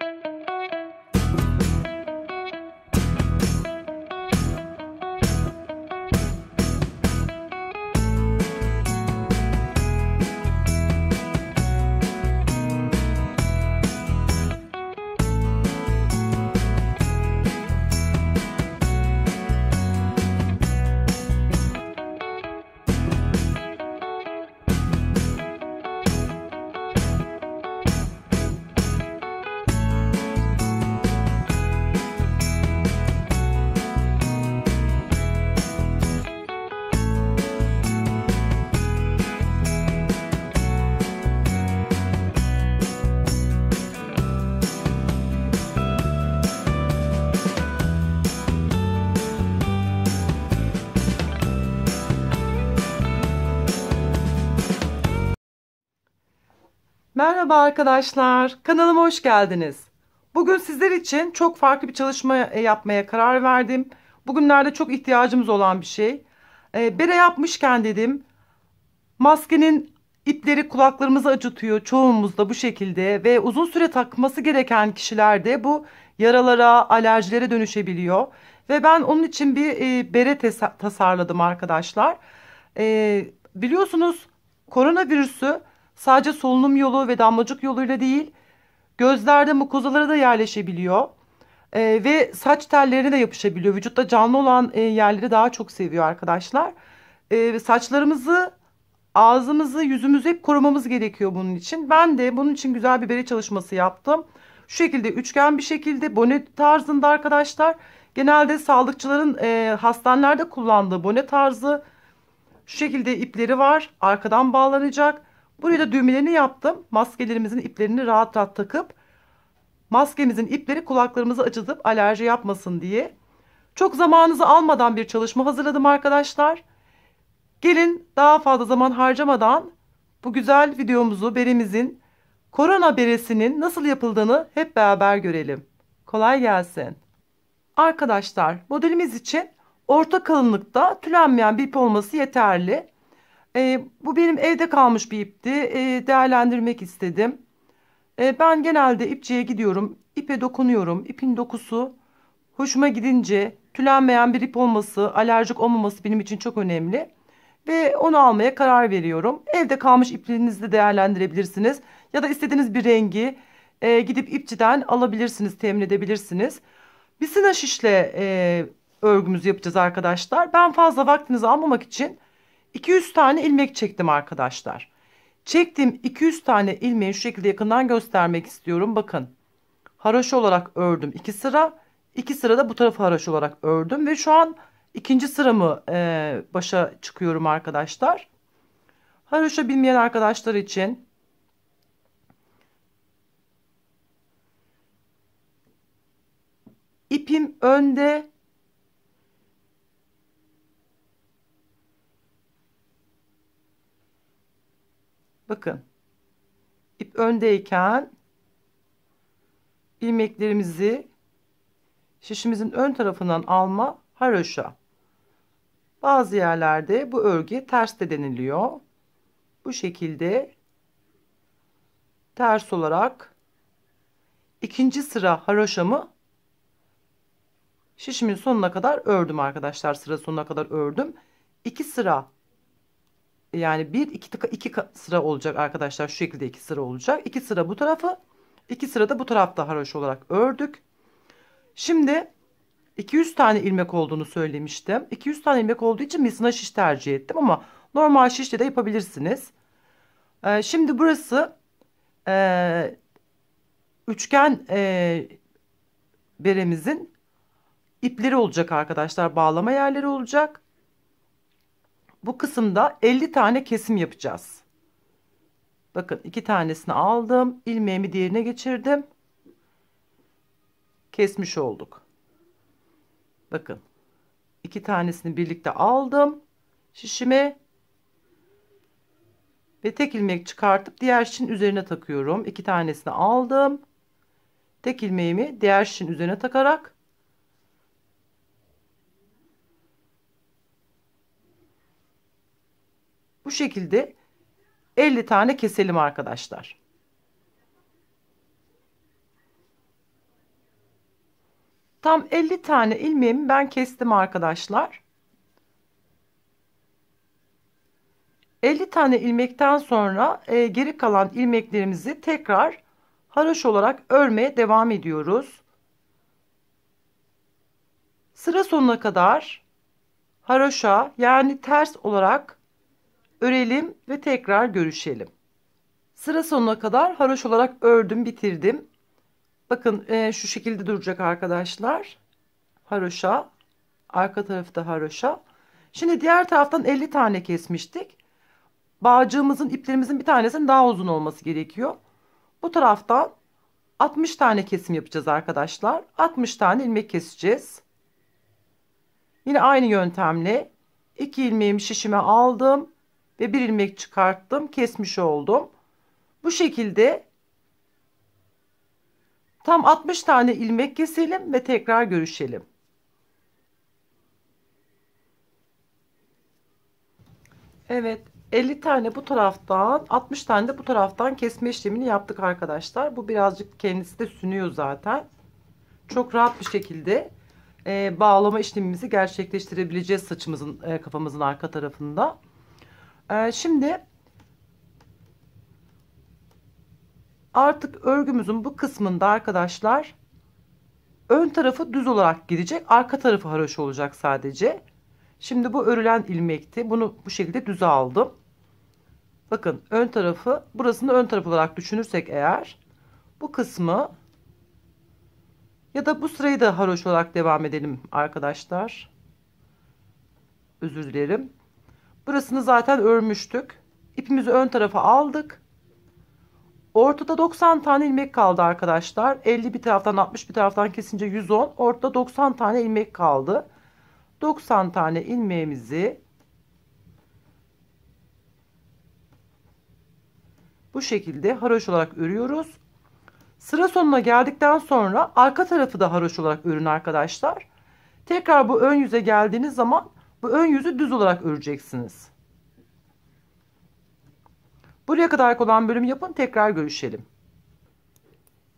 Thank you. Merhaba arkadaşlar, kanalıma hoş geldiniz. Bugün sizler için çok farklı bir çalışma e, yapmaya karar verdim. Bugünlerde çok ihtiyacımız olan bir şey. E, bere yapmışken dedim, maskenin ipleri kulaklarımızı acıtıyor çoğumuzda bu şekilde ve uzun süre takması gereken kişilerde bu yaralara, alerjilere dönüşebiliyor. Ve ben onun için bir e, bere tasarladım arkadaşlar. E, biliyorsunuz koronavirüsü sadece solunum yolu ve damlacık yoluyla değil gözlerde mukozalara da yerleşebiliyor. E, ve saç tellerine de yapışabiliyor. Vücutta canlı olan e, yerleri daha çok seviyor arkadaşlar. E, saçlarımızı, ağzımızı, yüzümüzü hep korumamız gerekiyor bunun için. Ben de bunun için güzel bir bere çalışması yaptım. Şu şekilde üçgen bir şekilde bone tarzında arkadaşlar. Genelde sağlıkçıların e, hastanelerde kullandığı bone tarzı. Şu şekilde ipleri var. Arkadan bağlanacak. Buraya da düğmelerini yaptım. Maskelerimizin iplerini rahat rahat takıp maskemizin ipleri kulaklarımızı acıtıp alerji yapmasın diye. Çok zamanınızı almadan bir çalışma hazırladım arkadaşlar. Gelin daha fazla zaman harcamadan bu güzel videomuzu berimizin korona beresinin nasıl yapıldığını hep beraber görelim. Kolay gelsin. Arkadaşlar modelimiz için orta kalınlıkta tülenmeyen bir ip olması yeterli. E, bu benim evde kalmış bir ipti. E, değerlendirmek istedim. E, ben genelde ipçiye gidiyorum. İpe dokunuyorum. İpin dokusu hoşuma gidince tülenmeyen bir ip olması, alerjik olmaması benim için çok önemli. Ve onu almaya karar veriyorum. Evde kalmış iplerinizi değerlendirebilirsiniz. Ya da istediğiniz bir rengi e, gidip ipçiden alabilirsiniz, temin edebilirsiniz. Bisina şişle e, örgümüzü yapacağız arkadaşlar. Ben fazla vaktinizi almamak için 200 tane ilmek çektim arkadaşlar. Çektim 200 tane ilmeği şu şekilde yakından göstermek istiyorum. Bakın haraşo olarak ördüm 2 sıra. 2 sırada bu tarafı haraşo olarak ördüm ve şu an ikinci sıramı e, başa çıkıyorum arkadaşlar. Haraşo bilmeyen arkadaşlar için ipim önde Bakın. ip öndeyken ilmeklerimizi şişimizin ön tarafından alma haroşa. Bazı yerlerde bu örgü ters de deniliyor. Bu şekilde ters olarak ikinci sıra haroşamı şişimin sonuna kadar ördüm arkadaşlar. Sıra sonuna kadar ördüm. İki sıra yani bir iki, iki sıra olacak arkadaşlar. Şu şekilde iki sıra olacak. iki sıra bu tarafı. iki sıra da bu tarafta haroş olarak ördük. Şimdi 200 tane ilmek olduğunu söylemiştim. 200 tane ilmek olduğu için misina şiş tercih ettim ama normal şişle de yapabilirsiniz. Ee, şimdi burası e, üçgen e, beremizin ipleri olacak arkadaşlar. Bağlama yerleri olacak. Bu kısımda 50 tane kesim yapacağız. Bakın iki tanesini aldım. ilmeğimi diğerine geçirdim. Kesmiş olduk. Bakın. iki tanesini birlikte aldım. Şişime ve tek ilmek çıkartıp diğer şişin üzerine takıyorum. İki tanesini aldım. Tek ilmeğimi diğer şişin üzerine takarak Bu şekilde 50 tane keselim arkadaşlar. Tam 50 tane ilmeğimi ben kestim arkadaşlar. 50 tane ilmekten sonra e, geri kalan ilmeklerimizi tekrar haroş olarak örmeye devam ediyoruz. Sıra sonuna kadar haroşa yani ters olarak örelim ve tekrar görüşelim. Sıra sonuna kadar haroş olarak ördüm bitirdim. Bakın e, şu şekilde duracak arkadaşlar. Haroşa. Arka tarafı da haroşa. Şimdi diğer taraftan 50 tane kesmiştik. Bağcığımızın iplerimizin bir tanesinin daha uzun olması gerekiyor. Bu taraftan 60 tane kesim yapacağız arkadaşlar. 60 tane ilmek keseceğiz. Yine aynı yöntemle 2 ilmeğimi şişime aldım ve bir ilmek çıkarttım kesmiş oldum bu şekilde tam 60 tane ilmek keselim ve tekrar görüşelim Evet 50 tane bu taraftan 60 tane de bu taraftan kesme işlemini yaptık arkadaşlar bu birazcık kendisi de sünüyor zaten çok rahat bir şekilde e, bağlama işlemimizi gerçekleştirebileceğiz saçımızın e, kafamızın arka tarafında ee, şimdi artık örgümüzün bu kısmında arkadaşlar ön tarafı düz olarak gidecek. Arka tarafı haroş olacak sadece. Şimdi bu örülen ilmekti. Bunu bu şekilde düz aldım. Bakın ön tarafı burasını ön taraf olarak düşünürsek eğer bu kısmı ya da bu sırayı da haroş olarak devam edelim arkadaşlar. Özür dilerim. Burasını zaten örmüştük. İpimizi ön tarafa aldık. Ortada 90 tane ilmek kaldı arkadaşlar. 50 bir taraftan 60 bir taraftan kesince 110. Ortada 90 tane ilmek kaldı. 90 tane ilmeğimizi bu şekilde haroş olarak örüyoruz. Sıra sonuna geldikten sonra arka tarafı da haroş olarak örün arkadaşlar. Tekrar bu ön yüze geldiğiniz zaman bu ön yüzü düz olarak öreceksiniz. Buraya kadar olan bölümü yapın tekrar görüşelim.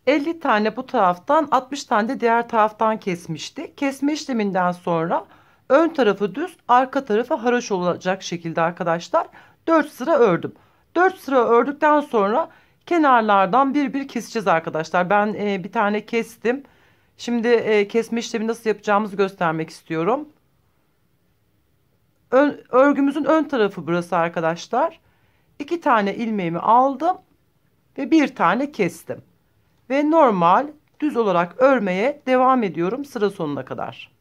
50 tane bu taraftan 60 tane de diğer taraftan kesmişti. Kesme işleminden sonra ön tarafı düz arka tarafı haraş olacak şekilde arkadaşlar 4 sıra ördüm. 4 sıra ördükten sonra kenarlardan bir bir keseceğiz arkadaşlar. Ben e, bir tane kestim. Şimdi e, kesme işlemi nasıl yapacağımızı göstermek istiyorum ön, örgümüzün ön tarafı burası arkadaşlar. İki tane ilmeğimi aldım ve bir tane kestim. Ve normal düz olarak örmeye devam ediyorum sıra sonuna kadar.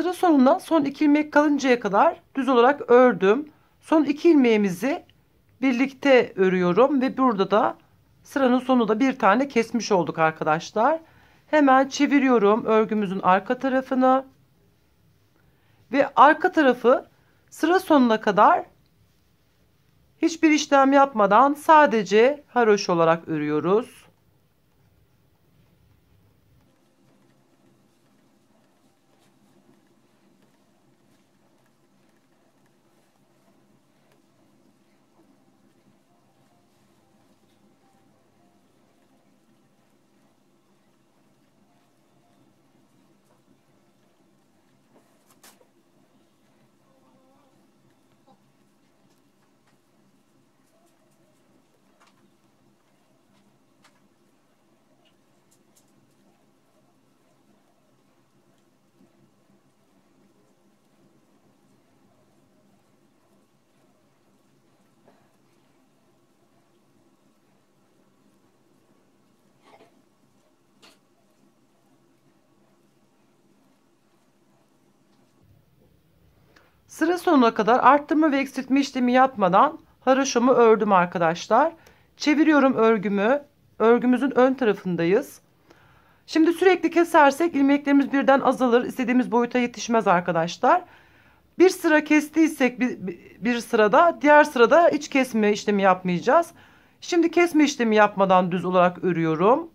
Sıra sonuna son iki ilmek kalıncaya kadar düz olarak ördüm. Son iki ilmeğimizi birlikte örüyorum ve burada da sıranın sonunda bir tane kesmiş olduk arkadaşlar. Hemen çeviriyorum örgümüzün arka tarafını ve arka tarafı sıra sonuna kadar hiçbir işlem yapmadan sadece haroş olarak örüyoruz. Sıra sonuna kadar arttırma ve eksiltme işlemi yapmadan haroşamı ördüm arkadaşlar. Çeviriyorum örgümü. Örgümüzün ön tarafındayız. Şimdi sürekli kesersek ilmeklerimiz birden azalır. İstediğimiz boyuta yetişmez arkadaşlar. Bir sıra kestiysek bir, bir sırada diğer sırada hiç kesme işlemi yapmayacağız. Şimdi kesme işlemi yapmadan düz olarak örüyorum.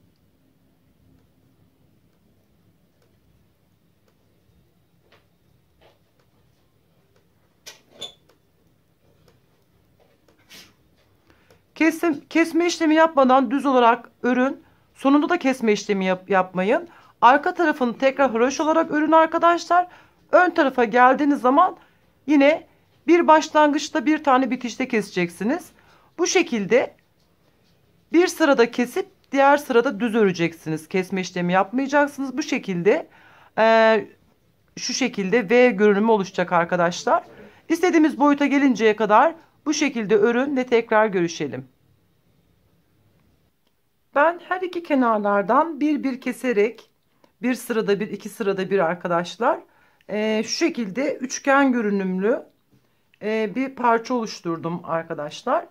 Kesim, kesme işlemi yapmadan düz olarak örün. Sonunda da kesme işlemi yap, yapmayın. Arka tarafını tekrar hıroş olarak örün arkadaşlar. Ön tarafa geldiğiniz zaman yine bir başlangıçta bir tane bitişte keseceksiniz. Bu şekilde bir sırada kesip diğer sırada düz öreceksiniz. Kesme işlemi yapmayacaksınız. Bu şekilde e, şu şekilde V görünümü oluşacak arkadaşlar. İstediğimiz boyuta gelinceye kadar bu şekilde örün ve tekrar görüşelim. Ben her iki kenarlardan bir bir keserek bir sırada bir iki sırada bir arkadaşlar e, şu şekilde üçgen görünümlü e, bir parça oluşturdum arkadaşlar.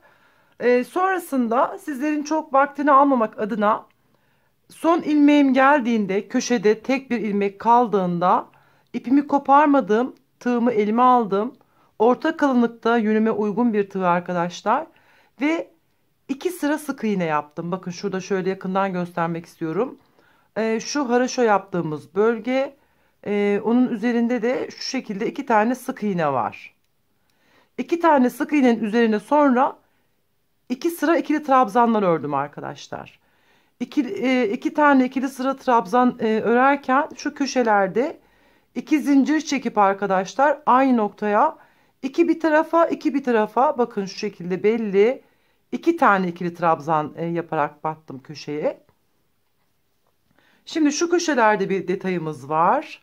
E, sonrasında sizlerin çok vaktini almamak adına son ilmeğim geldiğinde köşede tek bir ilmek kaldığında ipimi koparmadım tığımı elime aldım Orta kalınlıkta yönüme uygun bir tığ arkadaşlar. Ve iki sıra sık iğne yaptım. Bakın şurada şöyle yakından göstermek istiyorum. Ee, şu haraşo yaptığımız bölge. E, onun üzerinde de şu şekilde iki tane sık iğne var. İki tane sık iğnenin üzerine sonra iki sıra ikili trabzanlar ördüm arkadaşlar. İki e, iki tane ikili sıra trabzan e, örerken şu köşelerde iki zincir çekip arkadaşlar aynı noktaya İki bir tarafa, iki bir tarafa bakın şu şekilde belli. İki tane ikili trabzan e, yaparak battım köşeye. Şimdi şu köşelerde bir detayımız var.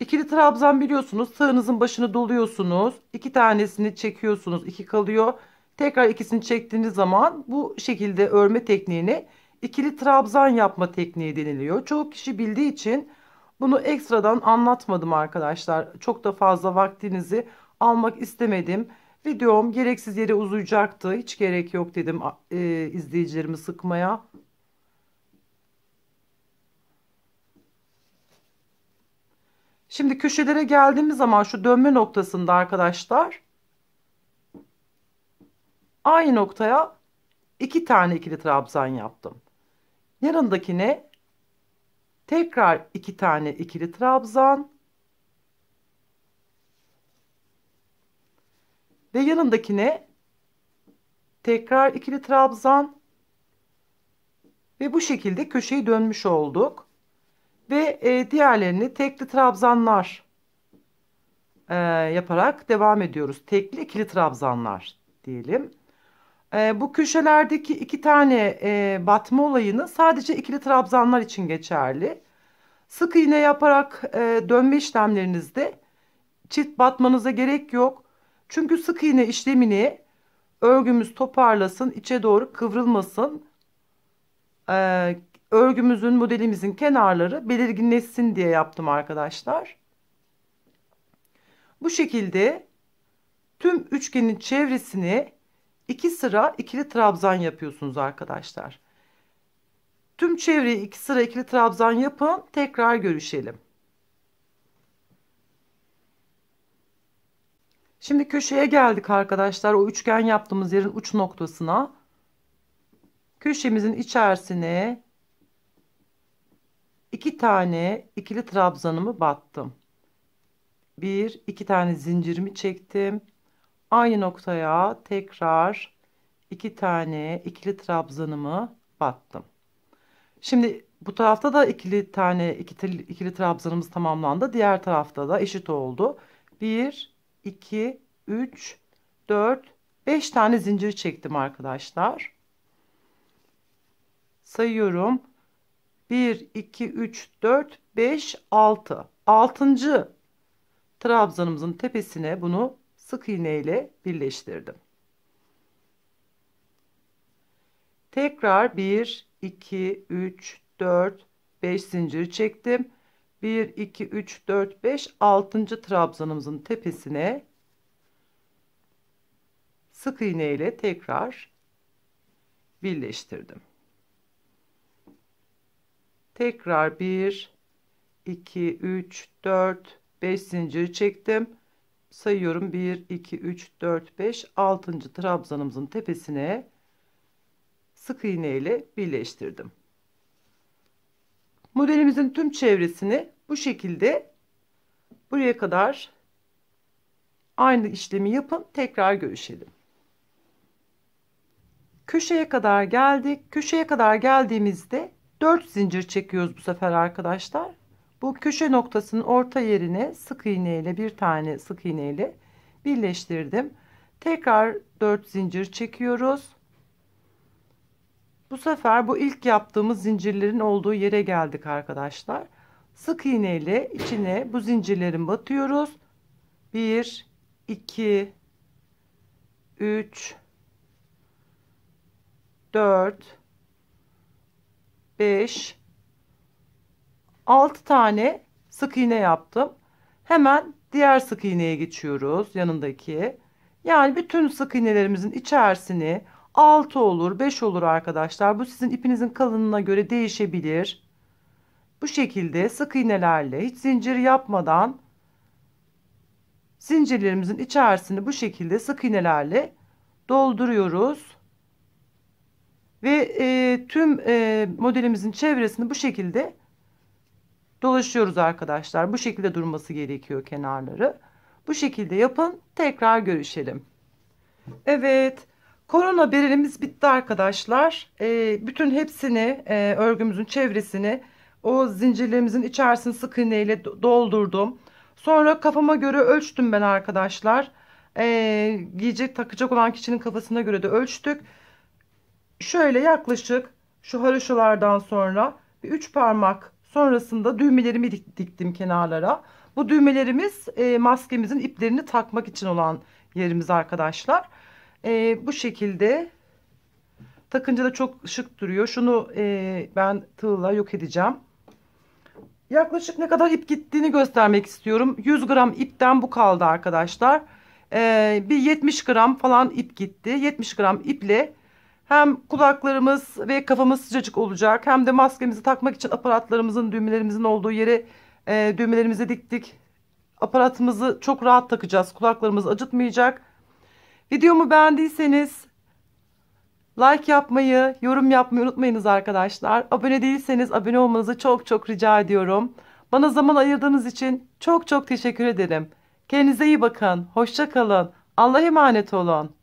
İkili trabzan biliyorsunuz tığınızın başını doluyorsunuz. iki tanesini çekiyorsunuz. iki kalıyor. Tekrar ikisini çektiğiniz zaman bu şekilde örme tekniğini ikili trabzan yapma tekniği deniliyor. Çoğu kişi bildiği için bunu ekstradan anlatmadım arkadaşlar. Çok da fazla vaktinizi almak istemedim. Videom gereksiz yere uzayacaktı. Hiç gerek yok dedim e, izleyicilerimi sıkmaya. Şimdi köşelere geldiğimiz zaman şu dönme noktasında arkadaşlar aynı noktaya iki tane ikili trabzan yaptım. Yanındakine tekrar iki tane ikili trabzan ve yanındakine tekrar ikili trabzan ve bu şekilde köşeyi dönmüş olduk ve e, diğerlerini tekli trabzanlar e, yaparak devam ediyoruz tekli ikili trabzanlar diyelim. E, bu köşelerdeki iki tane e, batma olayını sadece ikili trabzanlar için geçerli. Sık iğne yaparak e, dönme işlemlerinizde çift batmanıza gerek yok. Çünkü sık iğne işlemini örgümüz toparlasın, içe doğru kıvrılmasın. E, örgümüzün, modelimizin kenarları belirginleşsin diye yaptım arkadaşlar. Bu şekilde tüm üçgenin çevresini 2 sıra ikili trabzan yapıyorsunuz arkadaşlar. Tüm çevreyi 2 sıra ikili trabzan yapın. Tekrar görüşelim. Şimdi köşeye geldik arkadaşlar. O üçgen yaptığımız yerin uç noktasına. Köşemizin içerisine iki tane ikili trabzanımı battım. Bir, iki tane zincirimi çektim. Aynı noktaya tekrar iki tane ikili trabzanımı battım. Şimdi bu tarafta da ikili tane ikili, ikili trabzanımız tamamlandı. Diğer tarafta da eşit oldu. 1, 2, 3, 4, 5 tane zincir çektim arkadaşlar. Sayıyorum. 1, 2, 3, 4, 5, 6. 6. trabzanımızın tepesine bunu sık iğne ile birleştirdim. Tekrar 1, 2, 3, 4, 5 zincir çektim. 1, 2, 3, 4, 5, 6. trabzanımızın tepesine sık iğne ile tekrar birleştirdim. Tekrar 1, 2, 3, 4, 5 zincir çektim sayıyorum 1 2 3 4 5 6. trabzanımızın tepesine sık iğne ile birleştirdim. Modelimizin tüm çevresini bu şekilde buraya kadar aynı işlemi yapın. Tekrar görüşelim. Köşeye kadar geldik. Köşeye kadar geldiğimizde 4 zincir çekiyoruz bu sefer arkadaşlar. Bu köşe noktasının orta yerine sık iğne ile bir tane sık iğne ile birleştirdim. Tekrar 4 zincir çekiyoruz. Bu sefer bu ilk yaptığımız zincirlerin olduğu yere geldik arkadaşlar. Sık iğne ile içine bu zincirlerin batıyoruz. 1 2 3 4 5 6 tane sık iğne yaptım. Hemen diğer sık iğneye geçiyoruz yanındaki. Yani bütün sık iğnelerimizin içerisini 6 olur 5 olur arkadaşlar. Bu sizin ipinizin kalınlığına göre değişebilir. Bu şekilde sık iğnelerle hiç zincir yapmadan zincirlerimizin içerisini bu şekilde sık iğnelerle dolduruyoruz. Ve e, tüm e, modelimizin çevresini bu şekilde dolaşıyoruz arkadaşlar. Bu şekilde durması gerekiyor kenarları. Bu şekilde yapın. Tekrar görüşelim. Evet. Korona berelimiz bitti arkadaşlar. E, bütün hepsini e, örgümüzün çevresini o zincirlerimizin içerisini sık iğne ile doldurdum. Sonra kafama göre ölçtüm ben arkadaşlar. E, giyecek takacak olan kişinin kafasına göre de ölçtük. Şöyle yaklaşık şu haroşalardan sonra bir 3 parmak Sonrasında düğmelerimi diktim kenarlara. Bu düğmelerimiz e, maskemizin iplerini takmak için olan yerimiz arkadaşlar. E, bu şekilde takınca da çok şık duruyor. Şunu e, ben tığla yok edeceğim. Yaklaşık ne kadar ip gittiğini göstermek istiyorum. 100 gram ipten bu kaldı arkadaşlar. Ee, bir 70 gram falan ip gitti. 70 gram iple hem kulaklarımız ve kafamız sıcacık olacak. Hem de maskemizi takmak için aparatlarımızın, düğmelerimizin olduğu yere e, düğmelerimizi diktik. Aparatımızı çok rahat takacağız. Kulaklarımız acıtmayacak. Videomu beğendiyseniz like yapmayı, yorum yapmayı unutmayınız arkadaşlar. Abone değilseniz abone olmanızı çok çok rica ediyorum. Bana zaman ayırdığınız için çok çok teşekkür ederim. Kendinize iyi bakın. hoşçakalın, Allah'a emanet olun.